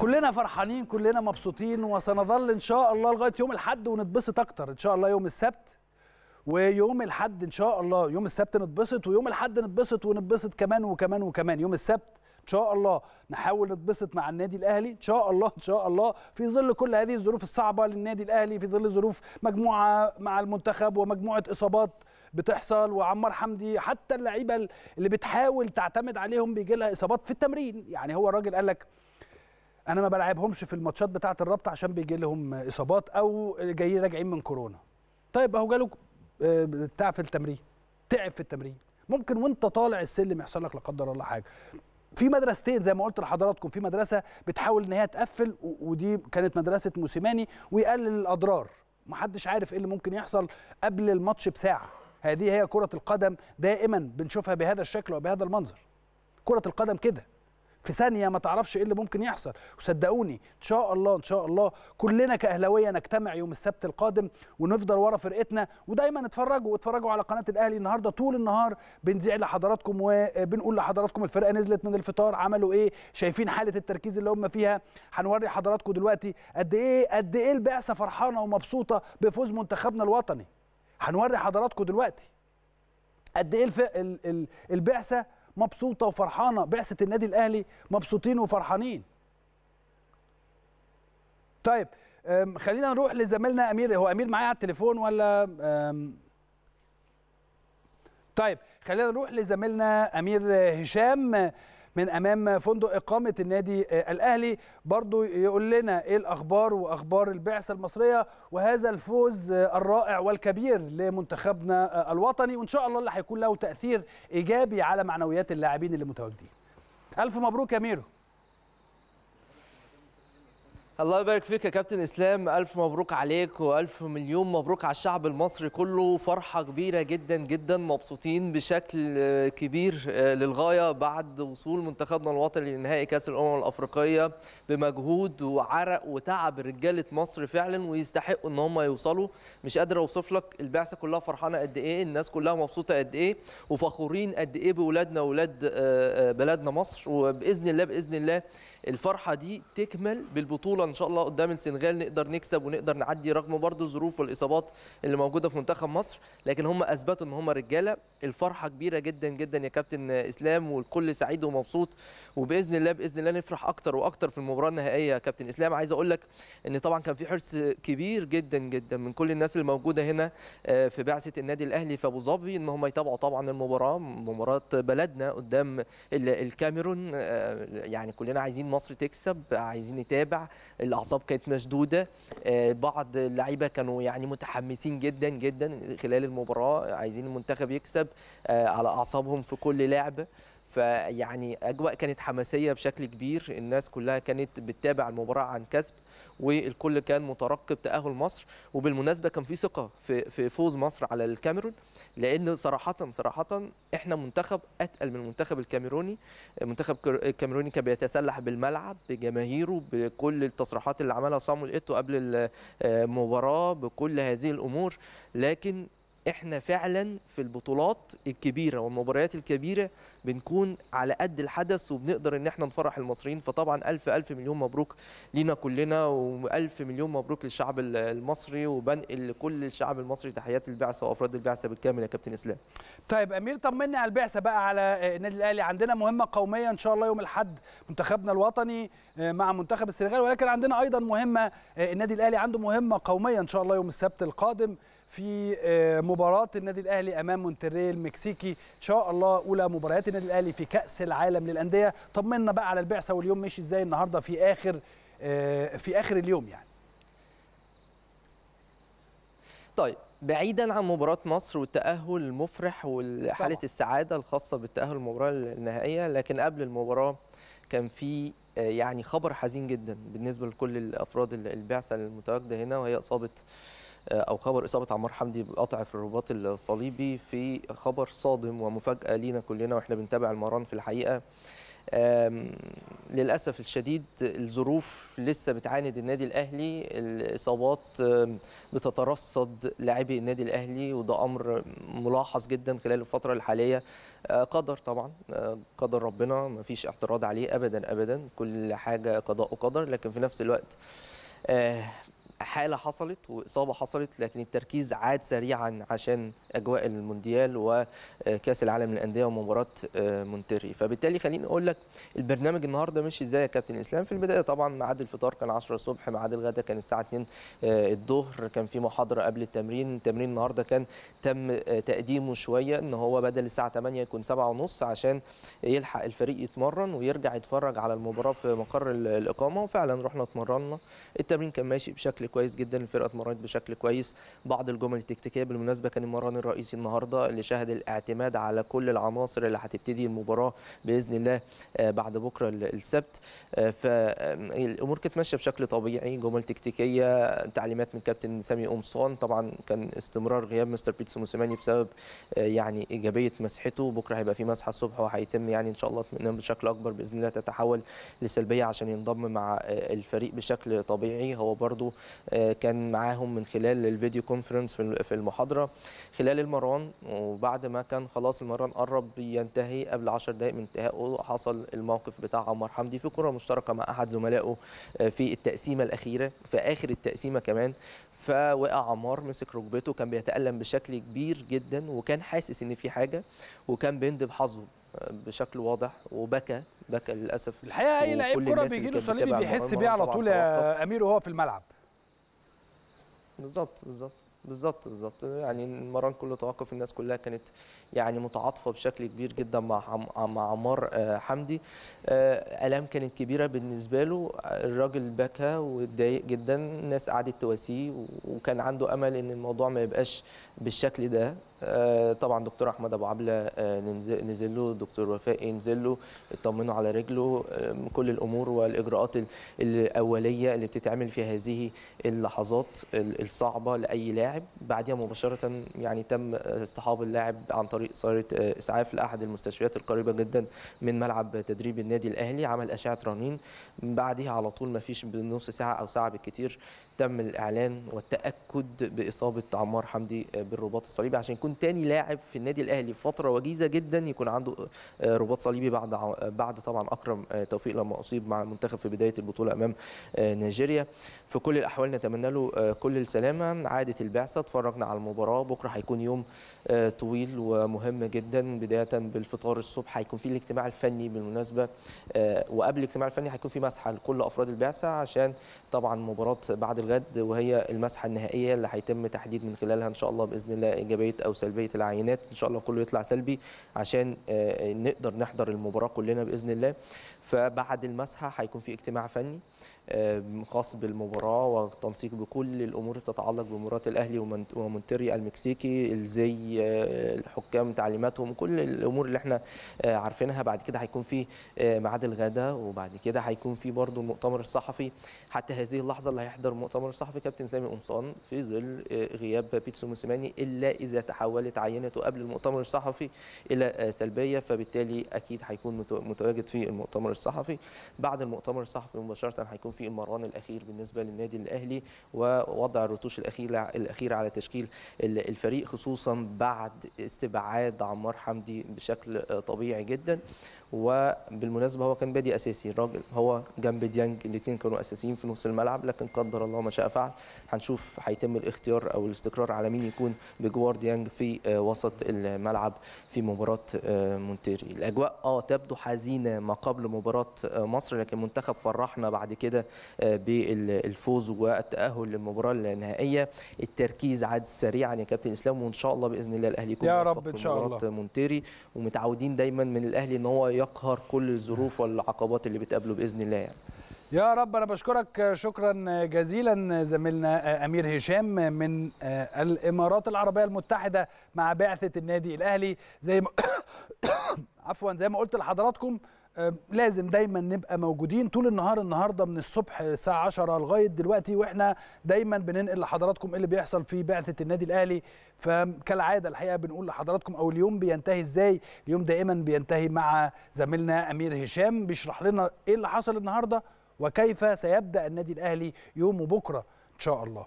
كلنا فرحانين كلنا مبسوطين وسنظل ان شاء الله لغايه يوم الاحد ونتبسط اكتر ان شاء الله يوم السبت ويوم الاحد ان شاء الله يوم السبت نتبسط ويوم الاحد نتبسط ونتبسط كمان وكمان وكمان يوم السبت ان شاء الله نحاول نتبسط مع النادي الاهلي ان شاء الله ان شاء الله في ظل كل هذه الظروف الصعبه للنادي الاهلي في ظل ظروف مجموعه مع المنتخب ومجموعه اصابات بتحصل وعمار حمدي حتى اللعيبه اللي بتحاول تعتمد عليهم بيجي لها اصابات في التمرين يعني هو الراجل قال لك انا ما بلعبهمش في الماتشات بتاعه الرابطه عشان بيجي لهم اصابات او جايين راجعين من كورونا طيب اهو جاله آه، بتاع في التمرين تعب في التمرين ممكن وانت طالع السلم يحصل لك لا قدر الله حاجه في مدرستين زي ما قلت لحضراتكم في مدرسه بتحاول ان هي تقفل ودي كانت مدرسه موسيماني ويقلل الاضرار محدش عارف ايه اللي ممكن يحصل قبل الماتش بساعه هذه هي كره القدم دائما بنشوفها بهذا الشكل وبهذا المنظر كره القدم كده في ثانيه ما تعرفش ايه اللي ممكن يحصل وصدقوني ان شاء الله ان شاء الله كلنا كاهلاويه نجتمع يوم السبت القادم ونفضل ورا فرقتنا ودايما اتفرجوا اتفرجوا على قناه الاهلي النهارده طول النهار بنذيع لحضراتكم وبنقول لحضراتكم الفرقه نزلت من الفطار عملوا ايه شايفين حاله التركيز اللي هم فيها هنوري حضراتكم دلوقتي قد ايه قد ايه البعثه فرحانه ومبسوطه بفوز منتخبنا الوطني هنوري حضراتكم دلوقتي قد ايه البعثه مبسوطه وفرحانه بعثه النادي الاهلي مبسوطين وفرحانين طيب خلينا نروح لزميلنا امير هو امير معايا على التليفون ولا طيب خلينا نروح لزميلنا امير هشام من امام فندق اقامه النادي آه، الاهلي برضو يقول لنا ايه الاخبار واخبار البعثه المصريه وهذا الفوز آه، الرائع والكبير لمنتخبنا آه، الوطني وان شاء الله اللي هيكون له تاثير ايجابي على معنويات اللاعبين اللي متواجدين الف مبروك يا ميرو الله يبارك فيك يا كابتن اسلام الف مبروك عليك والف مليون مبروك على الشعب المصري كله فرحه كبيره جدا جدا مبسوطين بشكل كبير للغايه بعد وصول منتخبنا الوطني لنهائي كاس الامم الافريقيه بمجهود وعرق وتعب رجاله مصر فعلا ويستحقوا ان هم يوصلوا مش قادر اوصف لك البعثه كلها فرحانه قد ايه الناس كلها مبسوطه قد ايه وفخورين قد ايه باولادنا واولاد آه، آه، بلدنا مصر وباذن الله باذن الله الفرحه دي تكمل بالبطوله ان شاء الله قدام السنغال نقدر نكسب ونقدر نعدي رغم برضه الظروف والاصابات اللي موجوده في منتخب مصر لكن هم اثبتوا ان هم رجاله الفرحه كبيره جدا جدا يا كابتن اسلام والكل سعيد ومبسوط وباذن الله باذن الله نفرح اكتر واكتر في المباراه النهائيه يا كابتن اسلام عايز اقول لك ان طبعا كان في حرص كبير جدا جدا من كل الناس اللي موجوده هنا آه، في بعثه النادي الاهلي في ابو ظبي ان هم يتابعوا طبعا المباراه مباراه بلدنا قدام الكاميرون آه، يعني كلنا عايزين مصر تكسب عايزين نتابع الاعصاب كانت مشدوده آه، بعض اللعيبه كانوا يعني متحمسين جدا جدا خلال المباراه عايزين المنتخب يكسب آه، على اعصابهم في كل لعبه فيعني اجواء كانت حماسيه بشكل كبير الناس كلها كانت بتتابع المباراه عن كسب والكل كان مترقب تاهل مصر وبالمناسبه كان في ثقه في في فوز مصر على الكاميرون لان صراحه صراحه احنا منتخب اتقل من المنتخب الكاميروني المنتخب الكاميروني كان بيتسلح بالملعب بجماهيره بكل التصريحات اللي عملها صامويل ايتو قبل آه، المباراه بكل هذه الامور لكن احنا فعلا في البطولات الكبيره والمباريات الكبيره بنكون على قد الحدث وبنقدر ان احنا نفرح المصريين فطبعا الف الف مليون مبروك لينا كلنا والف مليون مبروك للشعب المصري وبنقل لكل الشعب المصري تحيات البعثه وافراد البعثه بالكامل يا كابتن اسلام. طيب امير طمني على البعثه بقى على النادي الاهلي عندنا مهمه قوميه ان شاء الله يوم الاحد منتخبنا الوطني آه، مع منتخب السنغال ولكن عندنا ايضا مهمه آه، النادي الاهلي عنده مهمه قوميه ان شاء الله يوم السبت القادم في آه، مباراه النادي الاهلي امام مونتري المكسيكي ان شاء الله اولى مباريات النادي الاهلي في كاس العالم للانديه طمنا بقى على البعثه واليوم مشي ازاي النهارده في اخر آه، في اخر اليوم يعني طيب بعيدا عن مباراة مصر والتأهل المفرح وحالة السعادة الخاصة بالتأهل المباراة النهائية لكن قبل المباراة كان في آه، يعني خبر حزين جدا بالنسبة لكل الأفراد البعثة المتواجدة هنا وهي إصابة آه، او خبر اصابه عمار حمدي بقطع في الرباط الصليبي في خبر صادم ومفاجاه لينا كلنا واحنا بنتابع المران في الحقيقه للاسف الشديد الظروف لسه بتعاند النادي الاهلي الاصابات بتترصد لاعبي النادي الاهلي وده امر ملاحظ جدا خلال الفتره الحاليه آه، قدر طبعا آه، قدر ربنا ما فيش اعتراض عليه ابدا ابدا كل حاجه قضاء وقدر لكن في نفس الوقت حاله حصلت واصابه حصلت لكن التركيز عاد سريعا عشان اجواء المونديال وكاس العالم للانديه ومباراه آه، مونتري فبالتالي خليني اقول لك البرنامج النهارده مشي ازاي يا كابتن اسلام في البدايه طبعا ميعاد الفطار كان 10 الصبح ميعاد الغداء كان الساعه 2 آه، الظهر كان في محاضره قبل التمرين التمرين النهارده كان تم آه، تقديمه شويه ان هو بدل الساعه 8 يكون 7:30 عشان يلحق الفريق يتمرن ويرجع يتفرج على المباراه في مقر الاقامه وفعلا رحنا اتمرنا التمرين كان ماشي بشكل كويس جدا الفرقه اتمرنت بشكل كويس بعض الجمل التكتيكيه بالمناسبه كان المران الرئيسي النهارده اللي شهد الاعتماد على كل العناصر اللي هتبتدي المباراه باذن الله آه، بعد بكره السبت آه، فالامور آه، كانت ماشيه بشكل طبيعي جمل تكتيكيه تعليمات من كابتن سامي قمصان طبعا كان استمرار غياب مستر بيتسو موسيماني بسبب يعني ايجابيه مسحته بكره هيبقى في مسحه الصبح وهيتم يعني ان شاء الله بشكل اكبر باذن الله تتحول لسلبيه عشان ينضم مع الفريق بشكل طبيعي هو برضو آه، كان معاهم من خلال الفيديو كونفرنس في المحاضره خلال المران وبعد ما كان خلاص المران قرب ينتهي قبل 10 دقائق من انتهائه حصل الموقف بتاع عمار حمدي في كره مشتركه مع احد زملائه آه، في التقسيمه الاخيره في اخر التقسيمه كمان فوقع عمار مسك ركبته كان بيتالم بشكل كبير جدا وكان حاسس ان في حاجه وكان بيندب حظه آه، بشكل واضح وبكى بكى للاسف الحقيقه اي لعيب كره بيجي له صليبي بيحس بيه على طول يا امير وهو في الملعب بالظبط بالظبط بالظبط بالظبط يعني المران كله توقف الناس كلها كانت يعني متعاطفه بشكل كبير جدا مع مع عمار آه، حمدي آه، الام كانت كبيره بالنسبه له الراجل بكى واتضايق جدا الناس قعدت تواسيه وكان عنده امل ان الموضوع ما يبقاش بالشكل ده آه، طبعا دكتور احمد ابو عبله آه، نزل له دكتور وفاء نزل له اطمنوا على رجله آه، كل الامور والاجراءات الاوليه اللي بتتعمل في هذه اللحظات الصعبه لاي لاعب بعدها مباشره يعني تم اصطحاب اللاعب عن طريق سياره اسعاف لاحد المستشفيات القريبه جدا من ملعب تدريب النادي الاهلي عمل اشعه رنين بعدها على طول ما فيش بنص ساعه او ساعه بالكثير تم الاعلان والتاكد باصابه عمار حمدي بالرباط الصليبي عشان يكون تاني لاعب في النادي الاهلي في فتره وجيزه جدا يكون عنده آه، رباط صليبي بعد بعد طبعا اكرم آه، توفيق لما اصيب مع المنتخب في بدايه البطوله امام آه، نيجيريا في كل الاحوال نتمنى له كل السلامه عاده البعثه اتفرجنا على المباراه بكره هيكون يوم طويل ومهم جدا بدايه بالفطار الصبح هيكون في الاجتماع الفني بالمناسبه وقبل الاجتماع الفني هيكون في مسحه لكل افراد البعثه عشان طبعا مباراه بعد الغد وهي المسحه النهائيه اللي هيتم تحديد من خلالها ان شاء الله باذن الله ايجابيه او سلبيه العينات ان شاء الله كله يطلع سلبي عشان آه، نقدر نحضر المباراه كلنا باذن الله فبعد المسحه هيكون في اجتماع فني خاص بالمباراه وتنسيق بكل الامور تتعلق بمباراه الاهلي ومونتري المكسيكي الزي آه، الحكام تعليماتهم كل الامور اللي احنا آه، عارفينها بعد كده هيكون في آه، ميعاد الغداء وبعد كده هيكون في برضه المؤتمر الصحفي حتى هذه اللحظه اللي هيحضر المؤتمر الصحفي كابتن سامي قمصان في ظل غياب بيتسو موسيماني الا اذا تحولت عينته قبل المؤتمر الصحفي الى سلبيه فبالتالي اكيد هيكون متواجد في المؤتمر الصحفي بعد المؤتمر الصحفي مباشره هيكون في المران الاخير بالنسبه للنادي الاهلي ووضع الرتوش الاخيره الاخيره على تشكيل الفريق خصوصا بعد استبعاد عمار حمدي بشكل طبيعي جدا وبالمناسبه هو كان بادي اساسي الراجل هو جنب ديانج الاثنين كانوا اساسيين في نص الملعب لكن قدر الله ما شاء فعل هنشوف هيتم الاختيار او الاستقرار على مين يكون بجوار ديانج في آه، وسط الملعب في مباراه آه، مونتيري الاجواء اه تبدو حزينه ما قبل مباراه آه، مصر لكن منتخب فرحنا بعد كده بالفوز والتاهل للمباراه النهائيه التركيز عاد سريعا يا كابتن اسلام وان شاء الله باذن الله الاهلي يكون يا رب ان شاء الله مونتيري ومتعودين دايما من الاهلي ان هو يقهر كل الظروف والعقبات اللي بتقابله باذن الله يعني. يا رب انا بشكرك شكرا جزيلا زميلنا آه، امير هشام من آه، الامارات العربيه المتحده مع بعثه النادي الاهلي زي ما عفوا زي ما قلت لحضراتكم آه، لازم دايما نبقى موجودين طول النهار النهارده من الصبح الساعه 10 لغايه دلوقتي واحنا دايما بننقل لحضراتكم ايه اللي بيحصل في بعثه النادي الاهلي فكالعاده الحقيقه بنقول لحضراتكم او اليوم بينتهي ازاي اليوم دائما بينتهي مع زميلنا امير هشام بيشرح لنا ايه اللي حصل النهارده وكيف سيبدا النادي الاهلي يومه بكره ان شاء الله